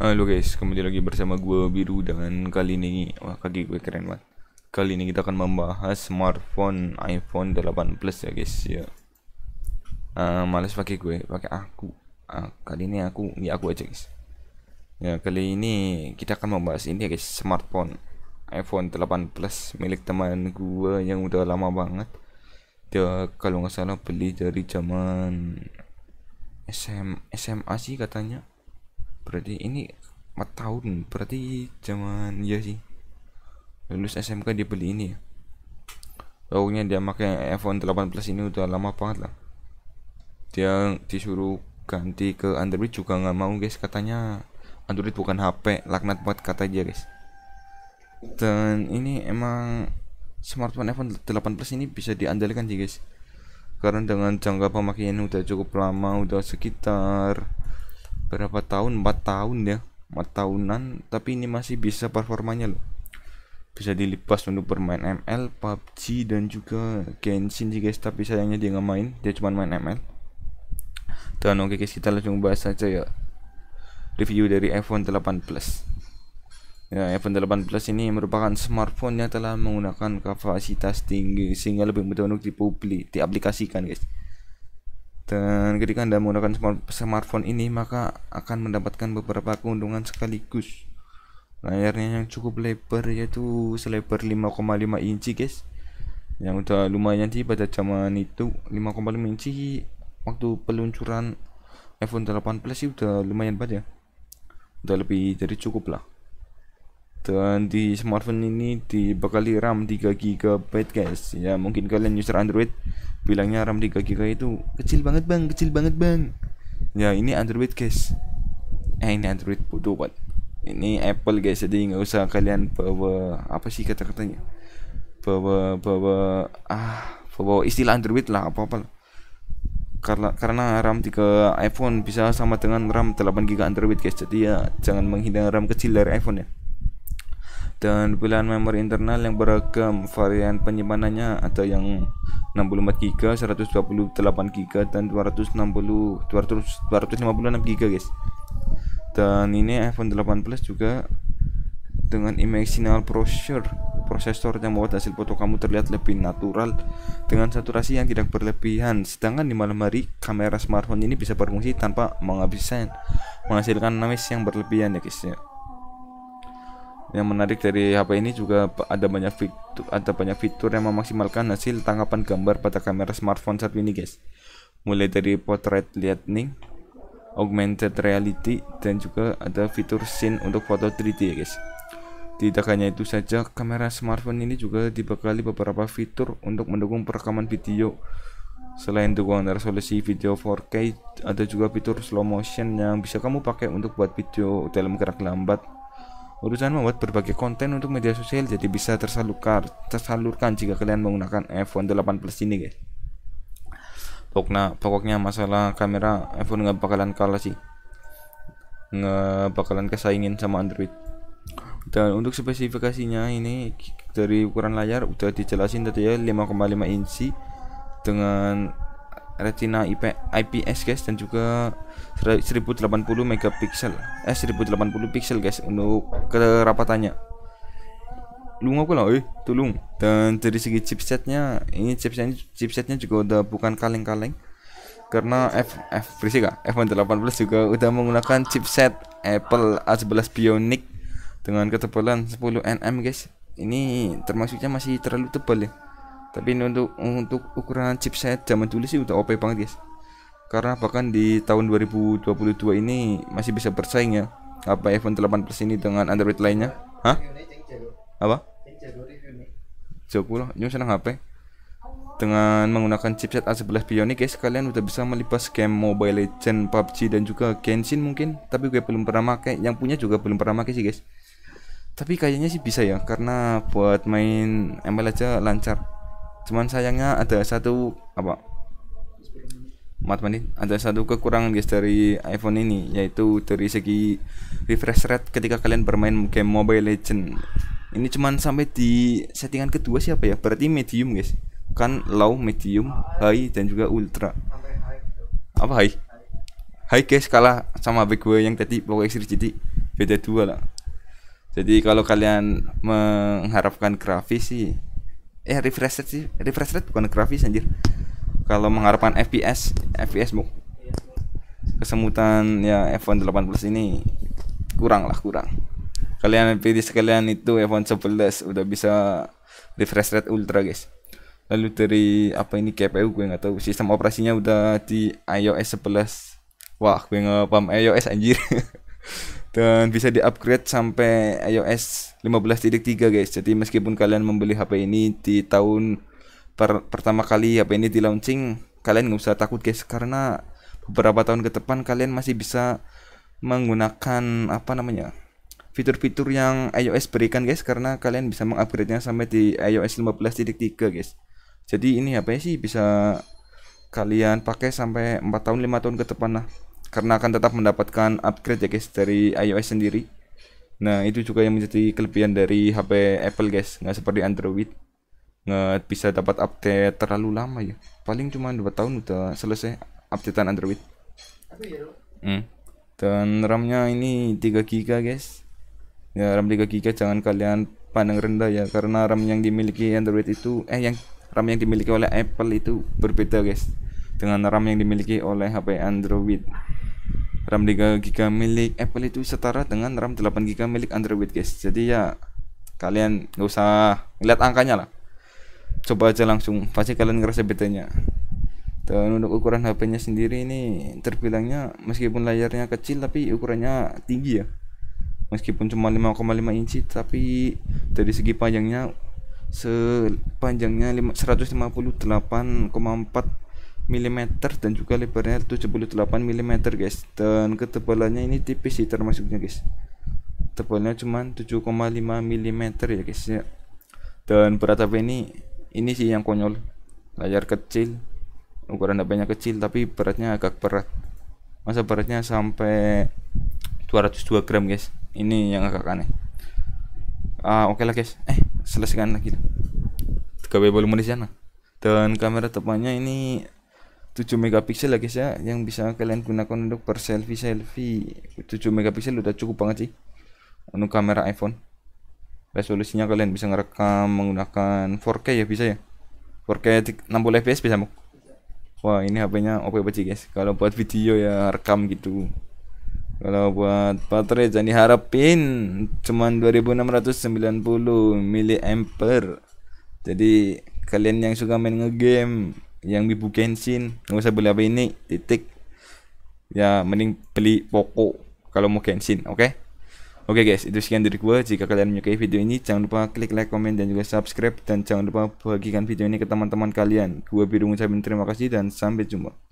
Halo guys, kembali lagi bersama gue Biru dan kali ini wah kaki gue keren banget. Kali ini kita akan membahas smartphone iPhone 8 Plus ya guys ya. Uh, males pakai gue, pakai aku. Uh, kali ini aku ya aku aja guys. Ya kali ini kita akan membahas ini ya guys smartphone iPhone 8 Plus milik teman gue yang udah lama banget. Dia kalau nggak salah beli dari zaman SM SMA sih katanya berarti ini 4 tahun berarti zaman ya sih lulus SMK dia beli ini ya Taunya dia pakai iPhone 8 Plus ini udah lama banget lah dia disuruh ganti ke Android juga nggak mau guys katanya Android bukan HP laknat buat kata aja guys dan ini emang smartphone iPhone 8 Plus ini bisa diandalkan sih guys karena dengan jangka pemakaian udah cukup lama udah sekitar berapa tahun 4 tahun ya 4 tahunan tapi ini masih bisa performanya loh bisa dilipas untuk bermain ML, PUBG dan juga Genshin sih guys tapi sayangnya dia nggak main dia cuma main ML dan oke okay guys kita langsung bahas saja ya review dari iPhone 8 Plus ya iPhone 8 Plus ini merupakan smartphone yang telah menggunakan kapasitas tinggi sehingga lebih mudah untuk dipublik diaplikasikan guys dan ketika Anda menggunakan smartphone ini, maka akan mendapatkan beberapa keuntungan sekaligus. Layarnya yang cukup lebar yaitu selebar 5,5 inci, guys. Yang udah lumayan sih pada zaman itu 5,5 inci waktu peluncuran iPhone 8 Plus sih udah lumayan banyak. Ya. Udah lebih dari cukup lah. Dan di smartphone ini dibekali RAM 3 GB guys. Ya mungkin kalian user Android bilangnya RAM 3 GB itu kecil banget bang kecil banget bang ya ini Android guys eh ini Android bodoh buat ini Apple guys jadi nggak usah kalian bawa apa sih kata-katanya bawa bawa ah bawa istilah Android lah apa apa lah. karena karena RAM 3 iPhone bisa sama dengan RAM 8 GB Android guys jadi ya jangan menghindar RAM kecil dari iPhone ya dan pilihan memori internal yang beragam varian penyimpanannya ada yang 64 GB 128 GB dan 260 200 256 GB guys dan ini iPhone 8 Plus juga dengan image processor prosesor yang membuat hasil foto kamu terlihat lebih natural dengan saturasi yang tidak berlebihan sedangkan di malam hari kamera smartphone ini bisa berfungsi tanpa menghabiskan menghasilkan noise yang berlebihan ya guys ya. Yang menarik dari HP ini juga ada banyak fitur ada banyak fitur yang memaksimalkan hasil tangkapan gambar pada kamera smartphone saat ini, guys. Mulai dari portrait lightning, augmented reality dan juga ada fitur scene untuk foto 3D ya, guys. Tidak hanya itu saja, kamera smartphone ini juga dibekali beberapa fitur untuk mendukung perekaman video. Selain dukungan resolusi video 4K, ada juga fitur slow motion yang bisa kamu pakai untuk buat video dalam gerak lambat Urusan membuat berbagai konten untuk media sosial jadi bisa tersalurkan, tersalurkan jika kalian menggunakan iPhone 8 Plus ini, guys. Pokoknya, pokoknya masalah kamera iPhone nggak bakalan kalah sih, nggak bakalan kesaingin sama Android. Dan untuk spesifikasinya ini dari ukuran layar udah dijelasin tadi ya 5,5 inci dengan Retina IP, IPS guys dan juga 1080 megapiksel eh 1080 pixel guys untuk kerapatannya lu ngapain lah eh tolong dan dari segi chipsetnya ini chipsetnya chipsetnya juga udah bukan kaleng-kaleng karena F F berisik kah? F 18 juga udah menggunakan chipset Apple A11 Bionic dengan ketebalan 10 nm guys. Ini termasuknya masih terlalu tebal ya tapi untuk untuk ukuran chipset zaman dulu sih udah OP banget guys karena bahkan di tahun 2022 ini masih bisa bersaing ya apa iPhone 8 Plus ini dengan Android lainnya hah apa jauh ini senang HP dengan menggunakan chipset A11 Bionic guys kalian udah bisa melipas game Mobile Legend, PUBG dan juga Genshin mungkin tapi gue belum pernah pakai yang punya juga belum pernah pakai sih guys tapi kayaknya sih bisa ya karena buat main ML aja lancar cuman sayangnya ada satu apa 4 menit ada satu kekurangan guys dari iPhone ini yaitu dari segi refresh rate ketika kalian bermain game Mobile Legend ini cuman sampai di settingan kedua siapa ya berarti medium guys kan low medium high dan juga ultra apa high high guys kalah sama big gue yang tadi pokoknya sih jadi beda dua lah jadi kalau kalian mengharapkan grafis sih eh refresh rate sih refresh rate bukan grafis anjir kalau mengharapkan FPS FPS bu kesemutan ya iPhone 8 Plus ini kurang lah kurang kalian pilih sekalian itu iPhone 11 udah bisa refresh rate ultra guys lalu dari apa ini KPU gue nggak tahu sistem operasinya udah di iOS 11 wah gue nggak paham iOS anjir dan bisa di-upgrade sampai iOS 15.3 guys. Jadi meskipun kalian membeli HP ini di tahun per pertama kali HP ini di launching, kalian nggak usah takut guys karena beberapa tahun ke depan kalian masih bisa menggunakan apa namanya? fitur-fitur yang iOS berikan guys karena kalian bisa mengupgrade-nya sampai di iOS 15.3 guys. Jadi ini HP sih bisa kalian pakai sampai 4 tahun 5 tahun ke depan lah karena akan tetap mendapatkan upgrade ya guys dari iOS sendiri nah itu juga yang menjadi kelebihan dari HP Apple guys nggak seperti Android nggak bisa dapat update terlalu lama ya paling cuma dua tahun udah selesai updatean Android hmm. dan RAM-nya ini 3 GB guys ya RAM 3 GB jangan kalian pandang rendah ya karena RAM yang dimiliki Android itu eh yang RAM yang dimiliki oleh Apple itu berbeda guys dengan RAM yang dimiliki oleh HP Android. RAM 3 GB milik Apple itu setara dengan RAM 8 GB milik Android, guys. Jadi ya kalian nggak usah lihat angkanya lah. Coba aja langsung, pasti kalian ngerasa bedanya. Dan untuk ukuran HP-nya sendiri ini terbilangnya meskipun layarnya kecil tapi ukurannya tinggi ya. Meskipun cuma 5,5 inci tapi dari segi panjangnya sepanjangnya 158,4 mm dan juga lebarnya 78 mm guys dan ketebalannya ini tipis sih termasuknya guys tebalnya cuma 7,5 mm ya guys ya dan berat HP ini ini sih yang konyol layar kecil ukuran HPnya kecil tapi beratnya agak berat masa beratnya sampai 202 gram guys ini yang agak aneh ah oke okay lah guys eh selesaikan lagi gawe volume di sana dan kamera depannya ini 7 megapiksel ya guys ya yang bisa kalian gunakan untuk per selfie selfie 7 megapiksel udah cukup banget sih untuk kamera iPhone resolusinya kalian bisa ngerekam menggunakan 4K ya bisa ya 4K 60 fps bisa mau wah ini HP-nya oke banget sih guys kalau buat video ya rekam gitu kalau buat baterai jangan diharapin cuman 2690 mAh jadi kalian yang suka main ngegame yang ibu Kenshin nggak usah beli apa ini titik ya mending beli pokok kalau mau Kenshin oke okay? Oke okay guys, itu sekian dari gue. Jika kalian menyukai video ini, jangan lupa klik like, comment dan juga subscribe. Dan jangan lupa bagikan video ini ke teman-teman kalian. Gue Biru mengucapkan terima kasih dan sampai jumpa.